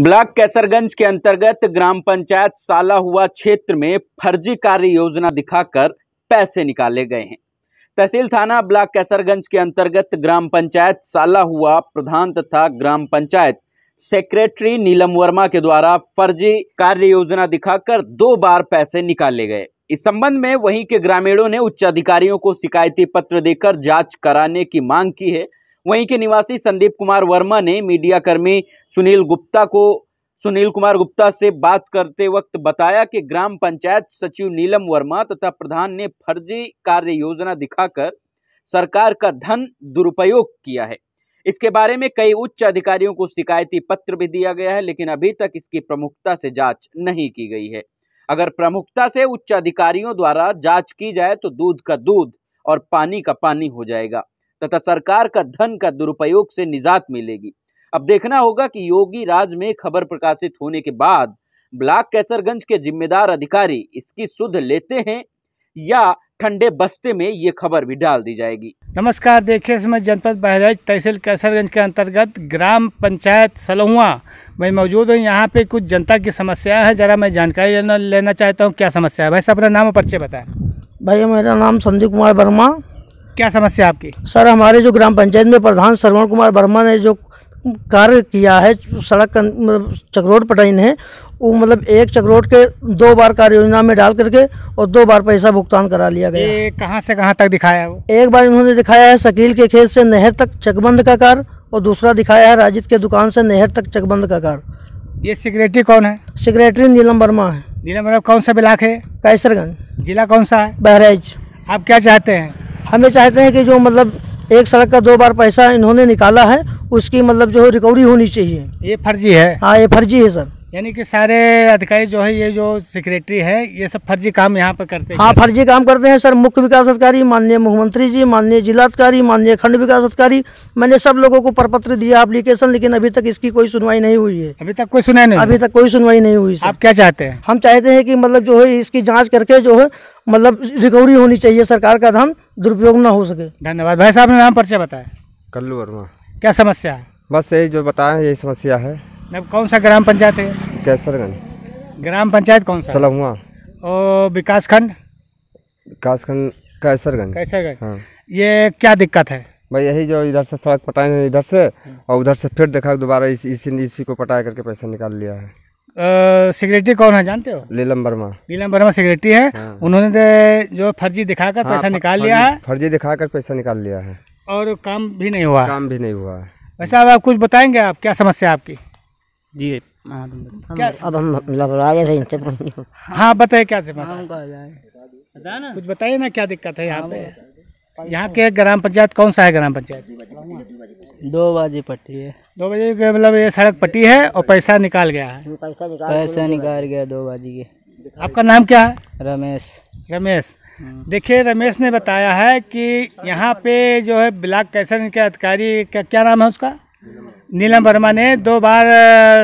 Block Kaiserganj के अंतर्गत ग्राम पंचायत साला हुआ क्षेत्र में फर्जी कार्य योजना दिखाकर पैसे निकाले गए हैं तहसील थाना ब्लॉक कैसरगंज के अंतर्गत ग्राम पंचायत साला हुआ प्रधान तथा ग्राम पंचायत सेक्रेटरी नीलम वर्मा के द्वारा फर्जी कार्य योजना दिखाकर दो बार पैसे निकाले गए इस संबंध में वहीं के ग्रामीणों ने उच्च अधिकारियों को शिकायती पत्र देकर जांच कराने की मांग की है वहीं के निवासी संदीप कुमार वर्मा ने मीडिया कर्मी सुनील गुप्ता को सुनील कुमार गुप्ता से बात करते वक्त बताया कि ग्राम पंचायत सचिव नीलम वर्मा तथा प्रधान ने फर्जी कार्य योजना दिखाकर सरकार का धन दुरुपयोग किया है इसके बारे में कई उच्च अधिकारियों को शिकायती पत्र भी दिया गया है लेकिन अभी तक इसकी प्रमुखता से जांच नहीं की गई है अगर प्रमुखता से उच्च अधिकारियों द्वारा जांच की जाए तो दूध का दूध और पानी का पानी हो जाएगा तथा सरकार का धन का दुरुपयोग से निजात मिलेगी अब देखना होगा कि योगी राज में खबर प्रकाशित होने के बाद ब्लॉक कैसरगंज के जिम्मेदार अधिकारी इसकी सुध लेते हैं या ठंडे बस्ते में ये खबर भी डाल दी जाएगी नमस्कार देखिए इसमें जनपद बहराइच तहसील कैसरगंज के अंतर्गत ग्राम पंचायत सलहुआ मैं मौजूद हूँ यहाँ पे कुछ जनता की समस्या है जरा मैं जानकारी लेना लेना चाहता हूँ क्या समस्या है भाई साहब अपना नाम और पर्चे बताए भाई मेरा नाम संजीव कुमार वर्मा क्या समस्या आपकी सर हमारे जो ग्राम पंचायत में प्रधान श्रवण कुमार वर्मा ने जो कार्य किया है सड़क चक्रोड पटाई ने वो मतलब एक चक्रोड के दो बार कार्य योजना में डाल करके और दो बार पैसा भुगतान करा लिया गया कहाँ से कहाँ तक दिखाया है वो एक बार इन्होंने दिखाया है शकील के खेत से नहर तक चकबंद का कार और दूसरा दिखाया है राजित के दुकान से नहर तक चकबंद का कार ये सिक्रेटरी कौन है सेक्रेटरी नीलम वर्मा है नीलम वर्मा कौन सा ब्लाक है कैसरगंज जिला कौन सा है बहराइच आप क्या चाहते हैं हमें चाहते हैं कि जो मतलब एक सड़क का दो बार पैसा इन्होंने निकाला है उसकी मतलब जो रिकवरी होनी चाहिए ये फर्जी है हाँ ये फर्जी है सर यानी कि सारे अधिकारी जो है ये जो सेक्रेटरी है ये सब फर्जी काम यहाँ पर करते हैं हाँ फर्जी काम करते हैं सर मुख्य विकास अधिकारी माननीय मुख्यमंत्री जी माननीय जिलाधिकारी माननीय खंड विकास अधिकारी मैंने सब लोगों को परपत्र दिया एप्लीकेशन लेकिन अभी तक इसकी कोई सुनवाई नहीं हुई है अभी तक कोई सुनवाई नहीं अभी तक कोई सुनवाई नहीं हुई आप क्या चाहते हैं हम चाहते हैं कि मतलब जो है इसकी जाँच करके जो है मतलब रिकवरी होनी चाहिए सरकार का धन दुरुपयोग न हो सके धन्यवाद भाई साहब ने नाम पर्चा बताया कल्लू वर्मा क्या समस्या है बस यही जो बताया यही समस्या है मैं कौन सा ग्राम पंचायत है कैसरगंज ग्राम पंचायत कौन सा हुआ और विकास खंड कैसरगंज कैसरगंज हाँ ये क्या दिक्कत है भाई यही जो इधर से सड़क पटाए हैं इधर से और उधर से फिर देखा दोबारा इस, इसी इसी को पटाए करके पैसा निकाल लिया है सिक्योरिटी कौन है जानते हो लीलम वर्मा लीलम वर्मा सिक्योरिटी है हाँ। उन्होंने तो जो फर्जी दिखाकर हाँ, पैसा निकाल लिया है फर्जी दिखाकर पैसा निकाल लिया है और काम भी नहीं हुआ काम भी नहीं हुआ है वैसे आप कुछ बताएंगे आप क्या समस्या आपकी जी क्या अब हम हाँ बताए क्या से ना कुछ बताइए ना क्या दिक्कत है यहाँ हाँ, पे यहाँ के ग्राम पंचायत कौन सा है ग्राम पंचायत दो बजे पट्टी है दो बजे के मतलब ये सड़क पट्टी है और पैसा निकाल गया है पैसा निकाल गया दो बजे के आपका नाम क्या है रमेश रमेश हाँ। देखिए रमेश ने बताया है कि यहाँ पे जो है ब्लॉक कैसन के अधिकारी का क्या नाम है उसका नीलम वर्मा ने दो बार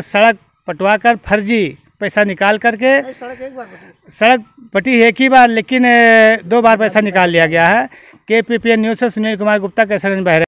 सड़क पटवा कर फर्जी पैसा निकाल करके सड़क पटी एक ही बार लेकिन दो बार पैसा निकाल लिया गया है के पी पी एन न्यूज़ से सुनील कुमार गुप्ता कैसे बहरा